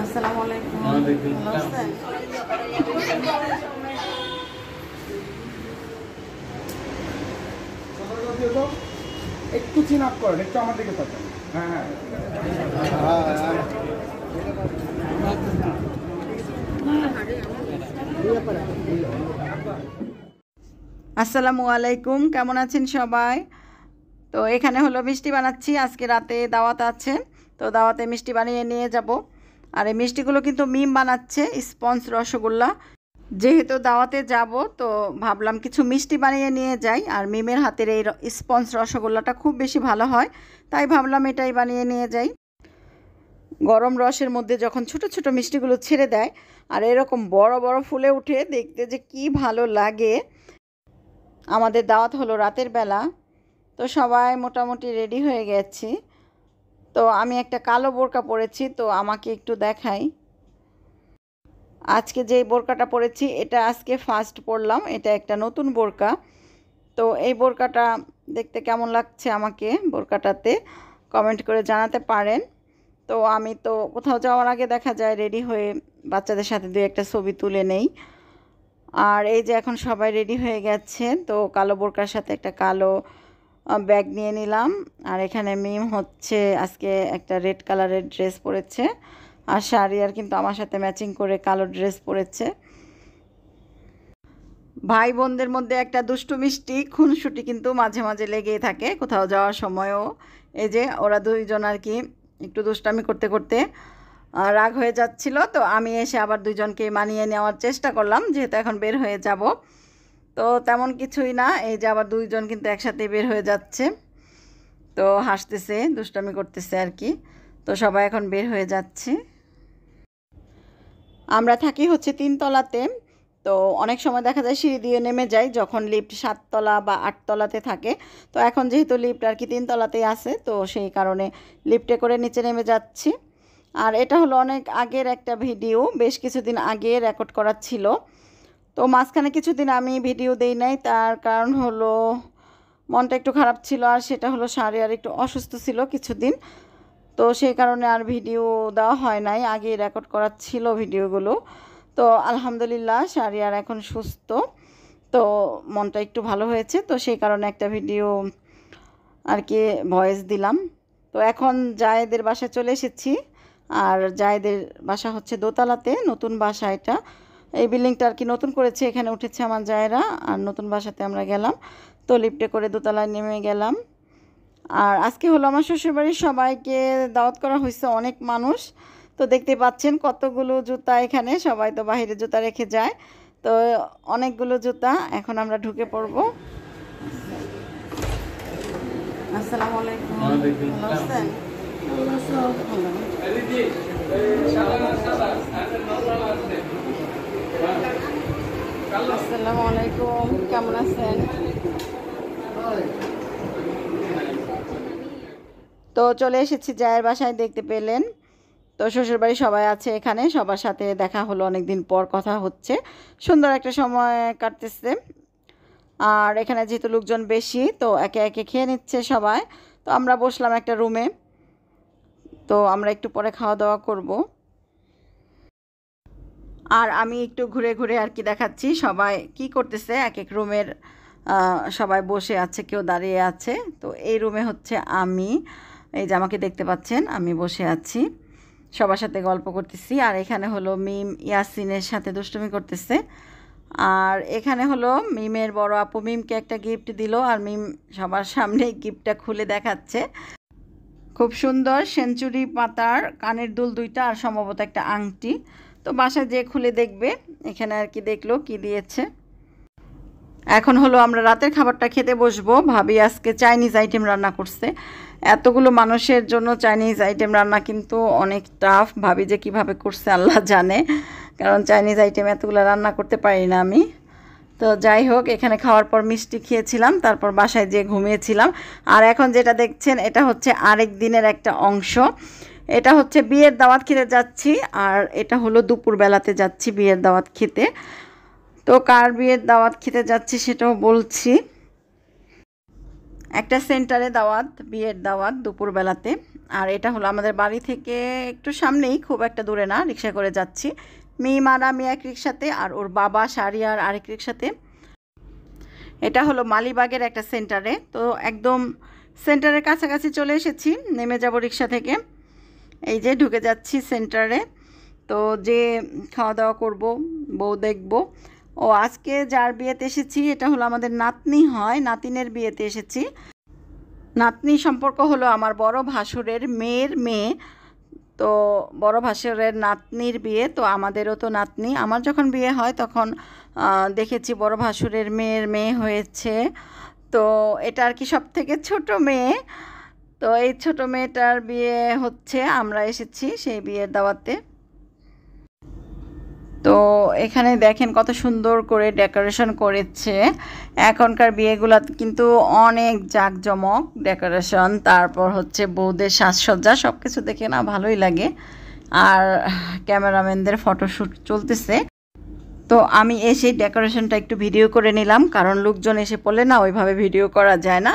আসসালামু আলাইকুম একটু চিন আপ করেন একটু আমার দিকে থাকেন হ্যাঁ, হ্যাঁ। আসসালামু আলাইকুম কেমন আছেন সবাই তো এখানে হলো মিষ্টি বানাচ্ছি আজকে রাতে দাওয়াত আছে তো দাওয়াতে মিষ্টি বানিয়ে নিয়ে যাব আর এই মিষ্টিগুলো কিন্তু মিম বানাচ্ছে স্পঞ্জ রসগোল্লা যেহেতু দাওয়াতে যাব তো ভাবলাম কিছু মিষ্টি বানিয়ে নিয়ে যাই আর মিমের হাতের এই স্পঞ্জ রসগোল্লাটা খুব বেশি ভালো হয় তাই ভাবলাম এটাই বানিয়ে নিয়ে যাই গরম রসের মধ্যে যখন ছোট ছোট মিষ্টিগুলো ছেড়ে দেয় আর এরকম বড় বড় ফুলে উঠে দেখতে যে কি ভালো লাগে আমাদের দাওয়াত হলো রাতের বেলা তো সবাই মোটামুটি রেডি হয়ে গেছি তো আমি একটা কালো বোরকা পরেছি তো আমাকে একটু দেখাই আজকে যে বোরকাটা পরেছি এটা আজকে ফার্স্ট পরলাম এটা একটা নতুন বোরকা তো এই বোরকাটা দেখতে কেমন লাগছে আমাকে বোরকাটাতে কমেন্ট করে জানাতে পারেন তো আমি তো কোথাও যাওয়ার আগে দেখা যায় রেডি হয়ে বাচ্চাদের সাথে দুই একটা ছবি তুলে নেই আর এই যে এখন সবাই রেডি হয়ে গেছে তো কালো বোরকার সাথে একটা কালো ব্যাগ নিয়ে নিলাম আর এখানে মিম হচ্ছে আজকে একটা রেড কালারের ড্রেস পরেছে আর শাড়ি আর কিন্তু আমার সাথে ম্যাচিং করে কালো ড্রেস পরেছে ভাই বোনদের মধ্যে একটা দুষ্টু মিষ্টি খুনসুটি কিন্তু মাঝে মাঝে লেগেই থাকে কোথাও যাওয়ার সময়ও এই যে ওরা দুইজন আর কি একটু দুষ্টামি করতে করতে রাগ হয়ে যাচ্ছিল তো আমি এসে আবার দুইজনকে মানিয়ে নেওয়ার চেষ্টা করলাম যেহেতু এখন বের হয়ে যাব তো তেমন কিছুই না এই যে আবার দুইজন কিন্তু একসাথে বের হয়ে যাচ্ছে তো হাসতেছে দুষ্টামি করতেছে আর কি তো সবাই এখন বের হয়ে যাচ্ছে আমরা থাকি হচ্ছে তিনতলাতে তো অনেক সময় দেখা যায় সিঁড়ি দিয়ে নেমে যাই যখন লিফট সাততলা বা আটতলাতে থাকে তো এখন যেহেতু লিফট আর কি তিনতলাতেই আছে তো সেই কারণে লিফটে করে নিচে নেমে যাচ্ছি আর এটা হলো অনেক আগের একটা ভিডিও বেশ কিছুদিন আগে রেকর্ড করা ছিল তো মাঝখানে কিছুদিন আমি ভিডিও দেই নাই তার কারণ হলো মনটা একটু খারাপ ছিল আর সেটা হলো সারি আর একটু অসুস্থ ছিল কিছুদিন তো সেই কারণে আর ভিডিও দেওয়া হয় নাই আগে রেকর্ড করা ছিল ভিডিওগুলো তো আলহামদুলিল্লাহ আর এখন সুস্থ তো মনটা একটু ভালো হয়েছে তো সেই কারণে একটা ভিডিও আর কি ভয়েস দিলাম তো এখন জায়েদের বাসা চলে এসেছি আর জায়েদের বাসা হচ্ছে দোতলাতে নতুন বাসা এটা এই বিল্ডিংটা আর কি নতুন করেছে এখানে উঠেছে আমার জায়রা আর নতুন বাসাতে আমরা গেলাম তো লিফটে করে দোতলায় নেমে গেলাম আর আজকে হলো আমার শ্বশুরবাড়ির সবাইকে দাওয়াত করা হয়েছে অনেক মানুষ তো দেখতে পাচ্ছেন কতগুলো জুতা এখানে সবাই তো বাহিরে জুতা রেখে যায় তো অনেকগুলো জুতা এখন আমরা ঢুকে পড়ব আসসালামু আলাইকুম ভালো আছেন আসসালামু আলাইকুম কেমন আছেন তো চলে এসেছি জায়ের বাসায় দেখতে পেলেন তো শ্বশুরবাড়ি সবাই আছে এখানে সবার সাথে দেখা হলো অনেক দিন পর কথা হচ্ছে সুন্দর একটা সময় কাটতেছে আর এখানে যেহেতু লোকজন বেশি তো একে একে খেয়ে নিচ্ছে সবাই তো আমরা বসলাম একটা রুমে তো আমরা একটু পরে খাওয়া দাওয়া করবো আর আমি একটু ঘুরে ঘুরে আর কি দেখাচ্ছি সবাই কি করতেছে এক এক রুমের সবাই বসে আছে কেউ দাঁড়িয়ে আছে তো এই রুমে হচ্ছে আমি এই যে আমাকে দেখতে পাচ্ছেন আমি বসে আছি সবার সাথে গল্প করতেছি আর এখানে হলো মিম ইয়াসিনের সাথে দুষ্টুমি করতেছে আর এখানে হলো মিমের বড় আপু মিমকে একটা গিফট দিল আর মিম সবার সামনে গিফটটা খুলে দেখাচ্ছে খুব সুন্দর সেঞ্চুরি পাতার কানের দুল দুইটা আর সম্ভবত একটা আংটি তো বাসায় যে খুলে দেখবে এখানে আর কি দেখলো কি দিয়েছে এখন হলো আমরা রাতের খাবারটা খেতে বসবো ভাবি আজকে চাইনিজ আইটেম রান্না করছে এতগুলো মানুষের জন্য চাইনিজ আইটেম রান্না কিন্তু অনেক টাফ ভাবি যে কিভাবে করছে আল্লাহ জানে কারণ চাইনিজ আইটেম এতগুলো রান্না করতে পারি না আমি তো যাই হোক এখানে খাওয়ার পর মিষ্টি খেয়েছিলাম তারপর বাসায় যেয়ে ঘুমিয়েছিলাম আর এখন যেটা দেখছেন এটা হচ্ছে আরেক দিনের একটা অংশ এটা হচ্ছে বিয়ের দাওয়াত খেতে যাচ্ছি আর এটা হলো দুপুরবেলাতে যাচ্ছি বিয়ের দাওয়াত খেতে তো কার বিয়ের দাওয়াত খেতে যাচ্ছি সেটাও বলছি একটা সেন্টারে দাওয়াত বিয়ের দাওয়াত দুপুরবেলাতে আর এটা হলো আমাদের বাড়ি থেকে একটু সামনেই খুব একটা দূরে না রিক্সা করে যাচ্ছি মেয়ে মারা মেয়ে এক রিক্সাতে আর ওর বাবা শাড়ি আর আরেক রিক্সাতে এটা হলো মালিবাগের একটা সেন্টারে তো একদম সেন্টারের কাছাকাছি চলে এসেছি নেমে যাব রিক্সা থেকে এই যে ঢুকে যাচ্ছি সেন্টারে তো যে খাওয়া দাওয়া করব বউ দেখব ও আজকে যার বিয়েতে এসেছি এটা হলো আমাদের নাতনি হয় নাতিনের বিয়েতে এসেছি নাতনি সম্পর্ক হলো আমার বড় ভাসুরের মেয়ের মেয়ে তো বড় ভাসুরের নাতনির বিয়ে তো আমাদেরও তো নাতনি আমার যখন বিয়ে হয় তখন দেখেছি বড় ভাসুরের মেয়ের মেয়ে হয়েছে তো এটা আর কি সব থেকে ছোট মেয়ে তো এই ছোট মেয়েটার বিয়ে হচ্ছে আমরা এসেছি সেই বিয়ের দাওয়াতে তো এখানে দেখেন কত সুন্দর করে ডেকোরেশন করেছে এখনকার বিয়েগুলো কিন্তু অনেক জাঁকজমক ডেকোরেশন তারপর হচ্ছে বউদের সাজসজ্জা সব কিছু দেখে না ভালোই লাগে আর ক্যামেরাম্যানদের ফটোশ্যুট চলতেছে তো আমি এসে ডেকোরেশনটা একটু ভিডিও করে নিলাম কারণ লোকজন এসে পড়লে না ওইভাবে ভিডিও করা যায় না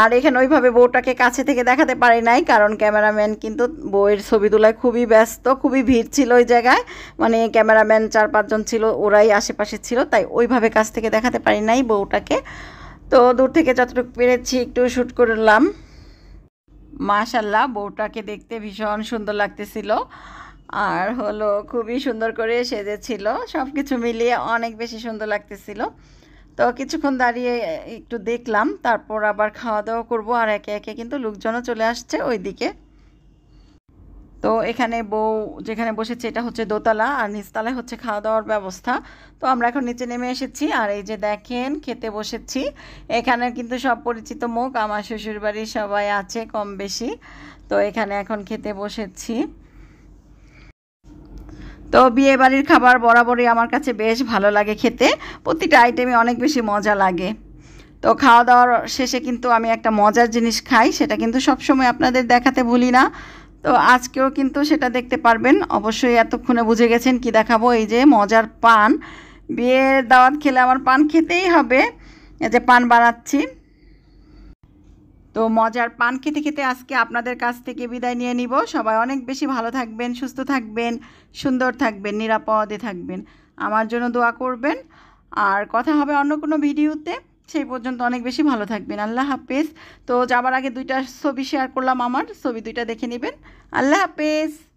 আর এখানে ওইভাবে বউটাকে কাছে থেকে দেখাতে পারি নাই কারণ ক্যামেরাম্যান কিন্তু বউয়ের ছবি তোলায় খুবই ব্যস্ত খুবই ভিড় ছিল ওই জায়গায় মানে ক্যামেরাম্যান চার পাঁচজন ছিল ওরাই আশেপাশে ছিল তাই ওইভাবে কাছ থেকে দেখাতে পারি নাই বউটাকে তো দূর থেকে যতটুকু পেরেছি একটু শ্যুট করলাম মাশাল্লাহ বউটাকে দেখতে ভীষণ সুন্দর লাগতেছিল আর হলো খুবই সুন্দর করে সেজেছিল সব কিছু মিলিয়ে অনেক বেশি সুন্দর লাগতেছিল তো কিছুক্ষণ দাঁড়িয়ে একটু দেখলাম তারপর আবার খাওয়া দাওয়া করবো আর একে একে কিন্তু লোকজনও চলে আসছে ওই দিকে তো এখানে বউ যেখানে বসেছে এটা হচ্ছে দোতলা আর নিচতলায় হচ্ছে খাওয়া দাওয়ার ব্যবস্থা তো আমরা এখন নিচে নেমে এসেছি আর এই যে দেখেন খেতে বসেছি এখানে কিন্তু সব পরিচিত মুখ আমার শ্বশুরবাড়ির সবাই আছে কম বেশি তো এখানে এখন খেতে বসেছি তো বিয়ে বাড়ির খাবার বরাবরই আমার কাছে বেশ ভালো লাগে খেতে প্রতিটা আইটেমে অনেক বেশি মজা লাগে তো খাওয়া দাওয়ার শেষে কিন্তু আমি একটা মজার জিনিস খাই সেটা কিন্তু সবসময় আপনাদের দেখাতে ভুলি না তো আজকেও কিন্তু সেটা দেখতে পারবেন অবশ্যই এতক্ষণে বুঝে গেছেন কি দেখাবো এই যে মজার পান বিয়ের দাওয়াত খেলে আমার পান খেতেই হবে যে পান বানাচ্ছি তো মজার পান খেতে খেতে আজকে আপনাদের কাছ থেকে বিদায় নিয়ে নিব সবাই অনেক বেশি ভালো থাকবেন সুস্থ থাকবেন সুন্দর থাকবেন নিরাপদে থাকবেন আমার জন্য দোয়া করবেন আর কথা হবে অন্য কোনো ভিডিওতে সেই পর্যন্ত অনেক বেশি ভালো থাকবেন আল্লাহ হাফেজ তো যাবার আগে দুইটা ছবি শেয়ার করলাম আমার ছবি দুইটা দেখে নেবেন আল্লাহ হাফেজ